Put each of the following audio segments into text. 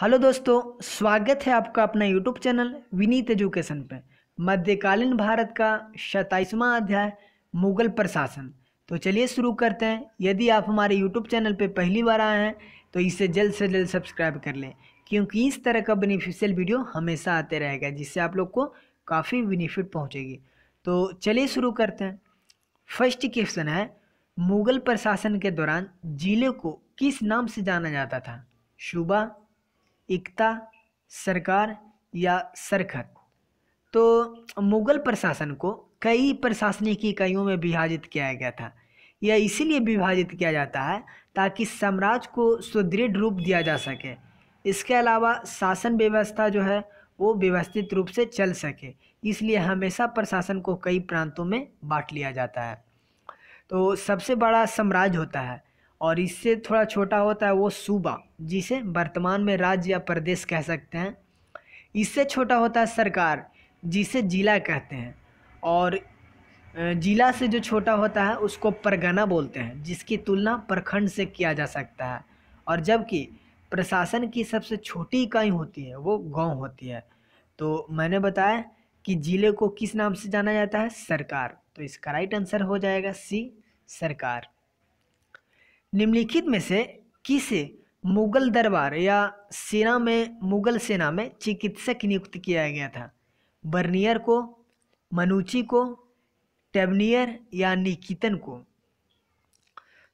hello दोस्तों स्वागत है आपका अपना यूट्यूब चैनल विनीत एजुकेशन पे मध्यकालीन भारत का सताईसवां अध्याय मुगल प्रशासन तो चलिए शुरू करते हैं यदि आप हमारे यूट्यूब चैनल पे पहली बार आए हैं तो इसे जल्द से जल्द सब्सक्राइब कर लें क्योंकि इस तरह का बेनिफिशियल वीडियो हमेशा आते रहेगा जिससे आप लोग को काफ़ी बेनिफिट पहुँचेगी तो चलिए शुरू करते हैं फर्स्ट क्वेश्चन है मुगल प्रशासन के दौरान ज़िले को किस नाम से जाना जाता था शुबा एकता सरकार या सरखत तो मुग़ल प्रशासन को कई प्रशासनिक इकाइयों में विभाजित किया गया था यह इसीलिए विभाजित किया जाता है ताकि साम्राज्य को सुदृढ़ रूप दिया जा सके इसके अलावा शासन व्यवस्था जो है वो व्यवस्थित रूप से चल सके इसलिए हमेशा प्रशासन को कई प्रांतों में बांट लिया जाता है तो सबसे बड़ा साम्राज्य होता है और इससे थोड़ा छोटा होता है वो सूबा जिसे वर्तमान में राज्य या प्रदेश कह सकते हैं इससे छोटा होता है सरकार जिसे जिला कहते हैं और जिला से जो छोटा होता है उसको परगना बोलते हैं जिसकी तुलना प्रखंड से किया जा सकता है और जबकि प्रशासन की सबसे छोटी इकाई होती है वो गांव होती है तो मैंने बताया कि ज़िले को किस नाम से जाना जाता है सरकार तो इसका राइट आंसर हो जाएगा सी सरकार निम्नलिखित में से किसे मुगल दरबार या सेना में मुगल सेना में चिकित्सक नियुक्त किया गया था बर्नियर को मनुची को टेबनियर या निकितन को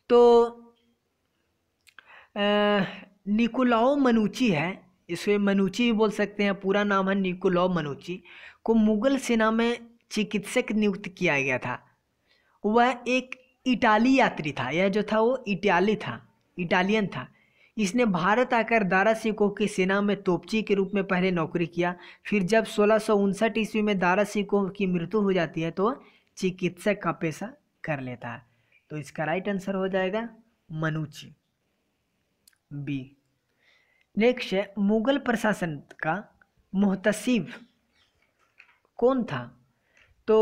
तो निकोलाओ मनुची है इसे मनुची भी बोल सकते हैं पूरा नाम है निकोलाओ मनुची को मुगल सेना में चिकित्सक नियुक्त किया गया था वह एक इटाली यात्री था यह जो था वो इटाली था इटालियन था इसने भारत आकर दारा सिंह की सेना में तोपची के रूप में पहले नौकरी किया फिर जब सोलह ईस्वी में दारा सिको की मृत्यु हो जाती है तो चिकित्सक का पेशा कर लेता है तो इसका राइट आंसर हो जाएगा मनुची बी नेक्स्ट है मुगल प्रशासन का मुहतसिब कौन था तो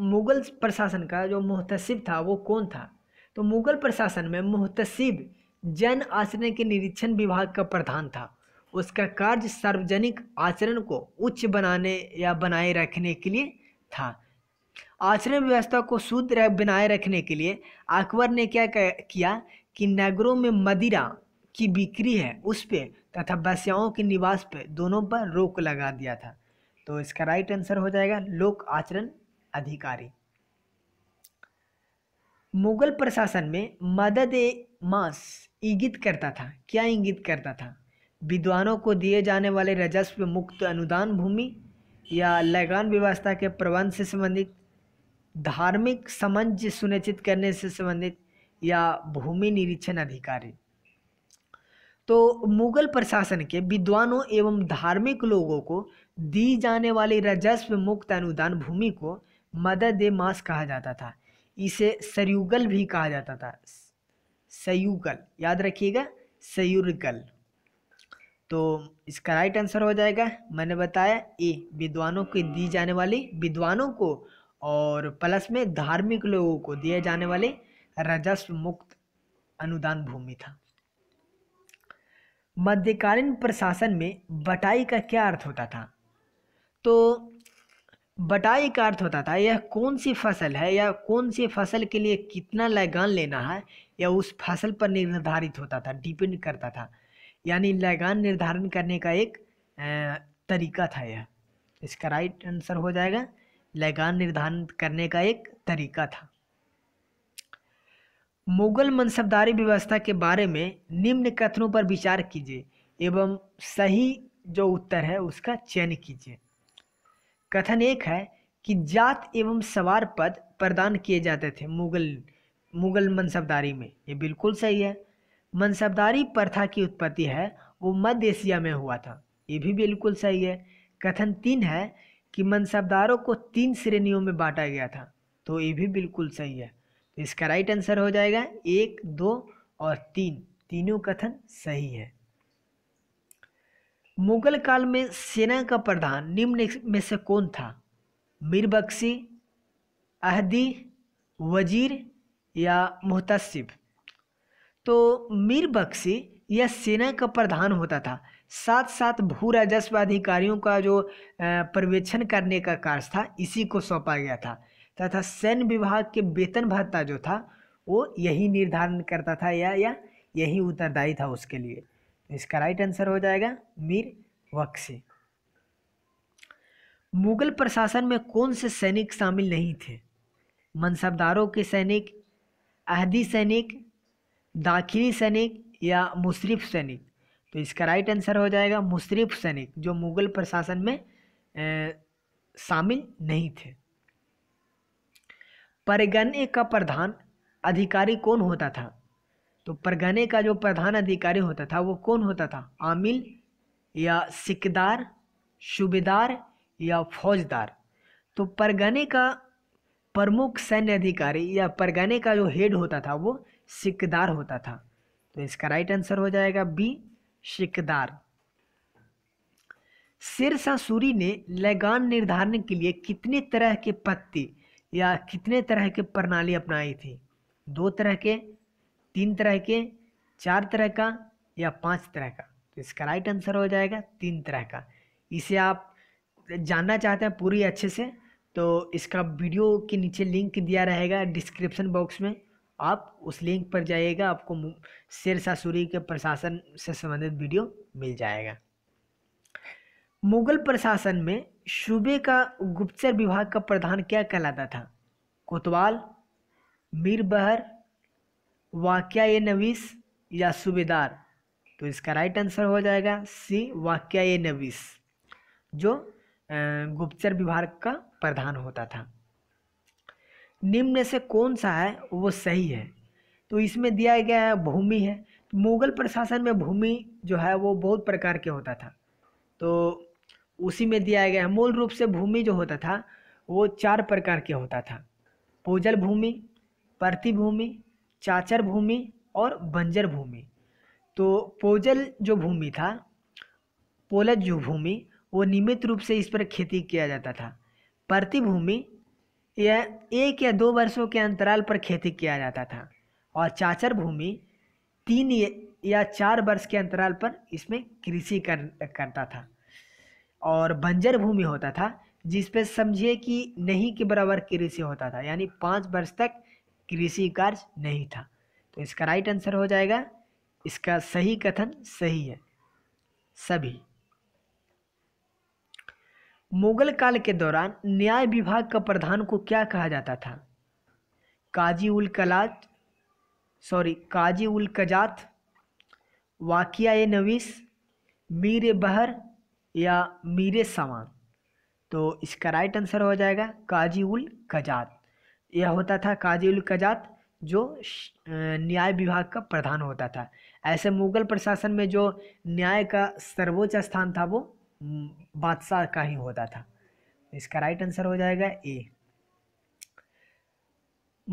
मुग़ल प्रशासन का जो मुहतसिब था वो कौन था तो मुग़ल प्रशासन में मुहतसिब जन आचरण के निरीक्षण विभाग का प्रधान था उसका कार्य सार्वजनिक आचरण को उच्च बनाने या बनाए रखने के लिए था आचरण व्यवस्था को शुद्ध बनाए रखने के लिए अकबर ने क्या किया कि नगरों में मदिरा की बिक्री है उस पर तथा बसियाओं के निवास पर दोनों पर रोक लगा दिया था तो इसका राइट आंसर हो जाएगा लोक आचरण अधिकारी मुगल प्रशासन में मदद ए मास इंगित करता था क्या इंगित करता था विद्वानों को दिए जाने वाले राजस्व मुक्त अनुदान भूमि या लगान व्यवस्था के प्रबंध से संबंधित धार्मिक समंज सुनिश्चित करने से संबंधित या भूमि निरीक्षण अधिकारी तो मुगल प्रशासन के विद्वानों एवं धार्मिक लोगों को दी जाने वाली राजस्व मुक्त अनुदान भूमि को मदर दे मास कहा जाता था इसे सरयुगल भी कहा जाता था सयुगल याद रखिएगा सयुरगल तो इसका राइट आंसर हो जाएगा मैंने बताया ए विद्वानों के दी जाने वाली विद्वानों को और प्लस में धार्मिक लोगों को दिए जाने वाले राजस्व मुक्त अनुदान भूमि था मध्यकालीन प्रशासन में बटाई का क्या अर्थ होता था तो बटाई का अर्थ होता था यह कौन सी फसल है या कौन सी फसल के लिए कितना लैगान लेना है या उस फसल पर निर्धारित होता था डिपेंड करता था यानी लैगान निर्धारण करने का एक तरीका था यह इसका राइट आंसर हो जाएगा लैगान निर्धारण करने का एक तरीका था मुगल मनसबदारी व्यवस्था के बारे में निम्न कथनों पर विचार कीजिए एवं सही जो उत्तर है उसका चयन कीजिए कथन एक है कि जात एवं सवार पद प्रदान किए जाते थे मुगल मुगल मनसबदारी में ये बिल्कुल सही है मनसबदारी प्रथा की उत्पत्ति है वो मध्य एशिया में हुआ था ये भी बिल्कुल सही है कथन तीन है कि मनसबदारों को तीन श्रेणियों में बांटा गया था तो ये भी बिल्कुल सही है तो इसका राइट आंसर हो जाएगा एक दो और तीन तीनों कथन सही है मुगल काल में सेना का प्रधान निम्न में से कौन था मीर बख्शी अहदी वजीर या मुहतसिब तो मीर बख्शी यह सेना का प्रधान होता था साथ साथ भू राजस्व अधिकारियों का जो पर्यवेक्षण करने का कार्य था इसी को सौंपा गया था तथा सैन्य विभाग के वेतन भत्ता जो था वो यही निर्धारण करता था या, या यही उत्तरदायी था उसके लिए इसका राइट आंसर हो जाएगा मीर बख्शी मुगल प्रशासन में कौन से सैनिक शामिल नहीं थे मनसबदारों के सैनिक अहदी सैनिक दाखिली सैनिक या मुशरफ सैनिक तो इसका राइट आंसर हो जाएगा मुशरफ सैनिक जो मुगल प्रशासन में शामिल नहीं थे परगने का प्रधान अधिकारी कौन होता था तो परगने का जो प्रधान अधिकारी होता था वो कौन होता था आमिल या सिकदार सूबेदार या फौजदार तो परगने का प्रमुख सैन्य अधिकारी या परगने का जो हेड होता था वो सिकदार होता था तो इसका राइट आंसर हो जाएगा बी सिकदार शेरशाह सूरी ने लगान निर्धारण के लिए कितने तरह के पत्ते या कितने तरह के प्रणाली अपनाई थी दो तरह के तीन तरह के चार तरह का या पांच तरह का तो इसका राइट आंसर हो जाएगा तीन तरह का इसे आप जानना चाहते हैं पूरी अच्छे से तो इसका वीडियो के नीचे लिंक दिया रहेगा डिस्क्रिप्शन बॉक्स में आप उस लिंक पर जाइएगा आपको शेर सूरी के प्रशासन से संबंधित वीडियो मिल जाएगा मुगल प्रशासन में सूबे का गुप्तचर विभाग का प्रधान क्या कहलाता था कोतवाल मीर बहर वाक्या ए नवीस या सूबेदार तो इसका राइट आंसर हो जाएगा सी वाक्या ए नवीस जो गुप्तचर विभाग का प्रधान होता था निम्न से कौन सा है वो सही है तो इसमें दिया गया है भूमि है मुगल प्रशासन में भूमि जो है वो बहुत प्रकार के होता था तो उसी में दिया गया है मूल रूप से भूमि जो होता था वो चार प्रकार के होता था पूजल भूमि प्रतिभूमि चाचर भूमि और बंजर भूमि तो पोजल जो भूमि था पोलज जो भूमि वो नियमित रूप से इस पर खेती किया जाता था प्रति भूमि यह एक या दो वर्षों के अंतराल पर खेती किया जाता था और चाचर भूमि तीन या चार वर्ष के अंतराल पर इसमें कृषि कर करता था और बंजर भूमि होता था जिस पर समझिए कि नहीं के बराबर कृषि होता था यानी पाँच वर्ष तक कृषि कार्य नहीं था तो इसका राइट आंसर हो जाएगा इसका सही कथन सही है सभी मुगल काल के दौरान न्याय विभाग का प्रधान को क्या कहा जाता था काजी उल कलाज सॉरी काजी उल कजात वाकिया नवीस मीर बहर या मीर सामान तो इसका राइट आंसर हो जाएगा काजी उल कजात यह होता था काजी उल कजात जो न्याय विभाग का प्रधान होता था ऐसे मुगल प्रशासन में जो न्याय का सर्वोच्च स्थान था वो बादशाह का ही होता था इसका राइट आंसर हो जाएगा ए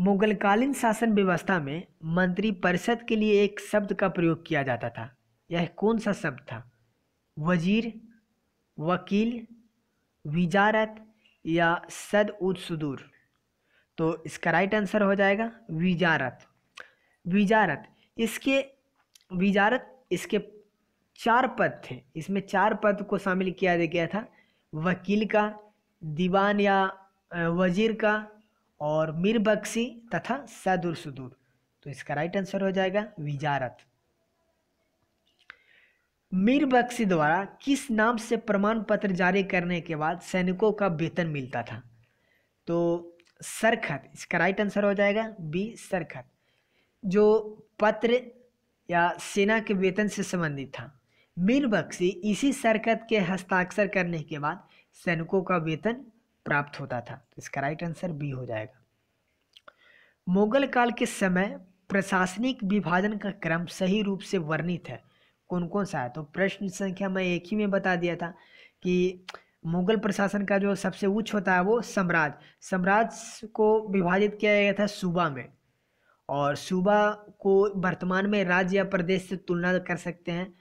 मुगलकालीन शासन व्यवस्था में मंत्रिपरिषद के लिए एक शब्द का प्रयोग किया जाता था यह कौन सा शब्द था वजीर वकील विजारत या सद उद सुदूर तो इसका राइट आंसर हो जाएगा विजारत विजारत इसके विजारत इसके चार पद थे इसमें चार पद को शामिल किया गया था वकील का दीवान या वजीर का और मीरबक्सी तथा सदुर सुदूर तो इसका राइट आंसर हो जाएगा विजारत मीर बख्शी द्वारा किस नाम से प्रमाण पत्र जारी करने के बाद सैनिकों का वेतन मिलता था तो सरखत इसका राइट आंसर हो जाएगा बी सरखत जो पत्र या सेना के वेतन से संबंधित था मीर बख्शी इसी सरकत के हस्ताक्षर करने के बाद सैनिकों का वेतन प्राप्त होता था तो इसका राइट आंसर बी हो जाएगा मुगल काल के समय प्रशासनिक विभाजन का क्रम सही रूप से वर्णित है कौन कौन सा है तो प्रश्न संख्या मैं एक ही में बता दिया था कि मुगल प्रशासन का जो सबसे उच्च होता है वो सम्राज सम्राज को विभाजित किया गया था सूबा में और सूबा को वर्तमान में राज्य या प्रदेश से तुलना कर सकते हैं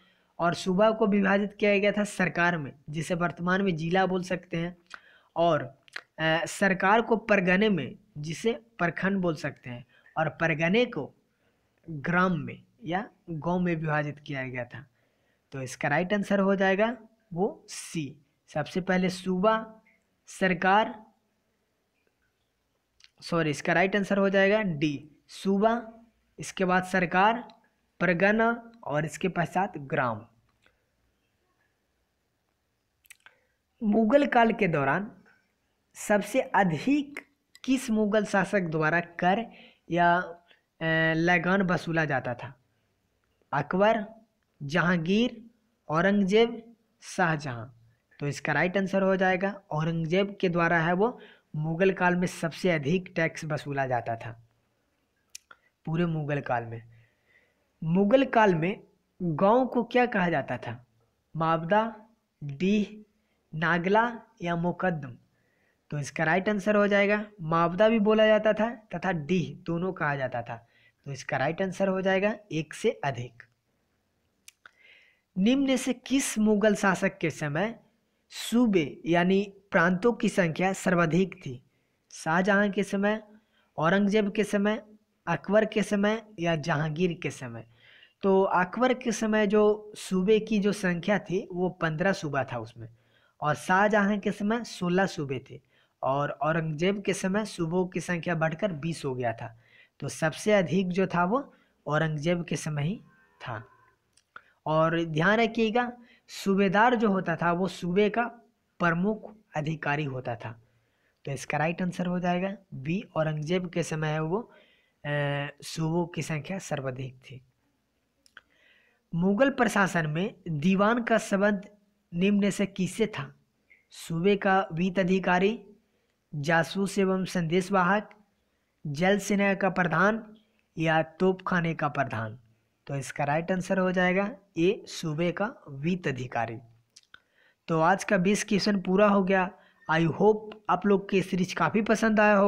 और सूबा को विभाजित किया गया था सरकार में जिसे वर्तमान में जिला बोल सकते हैं और आ, सरकार को परगने में जिसे प्रखंड बोल सकते हैं और परगने को ग्राम में या गांव में विभाजित किया गया था तो इसका राइट आंसर हो जाएगा वो सी सबसे पहले सूबा सरकार सॉरी इसका राइट आंसर हो जाएगा डी सूबा इसके बाद सरकार परगना और इसके पश्चात ग्राम मुगल काल के दौरान सबसे अधिक किस मुगल शासक द्वारा कर या लगान वसूला जाता था अकबर जहांगीर औरंगजेब शाहजहां तो इसका राइट आंसर हो जाएगा औरंगजेब के द्वारा है वो मुगल काल में सबसे अधिक टैक्स वसूला जाता था पूरे मुगल काल में मुगल काल में गांव को क्या कहा जाता था मावदा डीह नागला या मुकदम तो इसका राइट आंसर हो जाएगा मावदा भी बोला जाता था तथा डीह दोनों कहा जाता था तो इसका राइट आंसर हो जाएगा एक से अधिक निम्न से किस मुगल शासक के समय सूबे यानी प्रांतों की संख्या सर्वाधिक थी शाहजहाँ के समय औरंगजेब के समय अकबर के समय या जहांगीर के समय तो अकबर के समय जो सूबे की जो संख्या थी वो पंद्रह सूबा था उसमें और शाहजहाँ के समय सोलह सूबे थे और औरंगजेब के समय सूबों की संख्या बढ़कर बीस हो गया था तो सबसे अधिक जो था वो औरंगजेब के समय ही था और ध्यान रखिएगा सूबेदार जो होता था वो सूबे का प्रमुख अधिकारी होता था तो इसका राइट आंसर हो जाएगा बी औरंगजेब के समय वो सूबों की संख्या सर्वाधिक थी मुगल प्रशासन में दीवान का संबंध निम्न से किससे था सूबे का वित्त अधिकारी जासूस एवं संदेशवाहक जल सेना का प्रधान या तोपखाने का प्रधान तो इसका राइट आंसर हो जाएगा ए सूबे का वित्त अधिकारी तो आज का बीस क्वेश्चन पूरा हो गया आई होप आप लोग के सीरीज काफ़ी पसंद आया हो